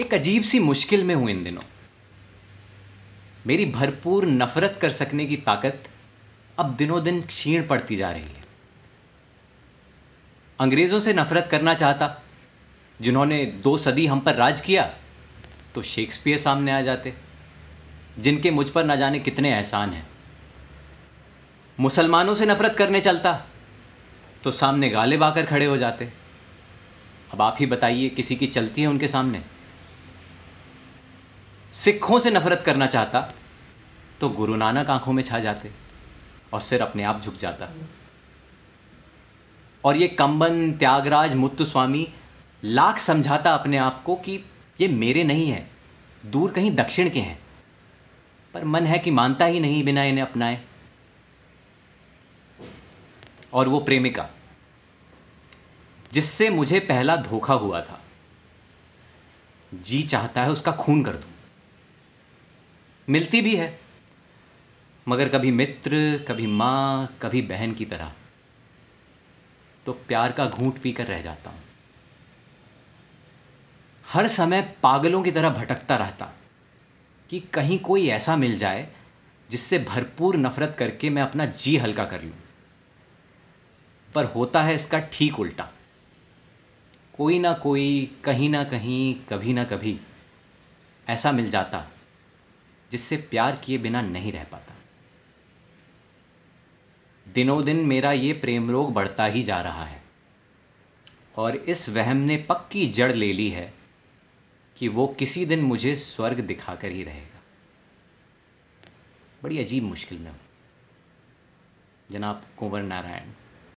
एक अजीब सी मुश्किल में हूं इन दिनों मेरी भरपूर नफरत कर सकने की ताकत अब दिनों दिन क्षीण पड़ती जा रही है अंग्रेज़ों से नफरत करना चाहता जिन्होंने दो सदी हम पर राज किया तो शेक्सपियर सामने आ जाते जिनके मुझ पर ना जाने कितने एहसान हैं मुसलमानों से नफरत करने चलता तो सामने गालिब आकर खड़े हो जाते अब आप ही बताइए किसी की चलती है उनके सामने सिखों से नफरत करना चाहता तो गुरु नानक आंखों में छा जाते और सिर अपने आप झुक जाता और ये कंबन त्यागराज मुत्तु स्वामी लाख समझाता अपने आप को कि ये मेरे नहीं है दूर कहीं दक्षिण के हैं पर मन है कि मानता ही नहीं बिना इन्हें अपनाए और वो प्रेमिका जिससे मुझे पहला धोखा हुआ था जी चाहता है उसका खून कर दूं मिलती भी है मगर कभी मित्र कभी माँ कभी बहन की तरह तो प्यार का घूंट पीकर रह जाता हूँ हर समय पागलों की तरह भटकता रहता कि कहीं कोई ऐसा मिल जाए जिससे भरपूर नफरत करके मैं अपना जी हल्का कर लूँ पर होता है इसका ठीक उल्टा कोई ना कोई कहीं ना कहीं कभी ना कभी ऐसा मिल जाता जिससे प्यार किए बिना नहीं रह पाता दिनों दिन मेरा ये प्रेम रोग बढ़ता ही जा रहा है और इस वहम ने पक्की जड़ ले ली है कि वो किसी दिन मुझे स्वर्ग दिखाकर ही रहेगा बड़ी अजीब मुश्किल में हूँ जनाब कुंवर नारायण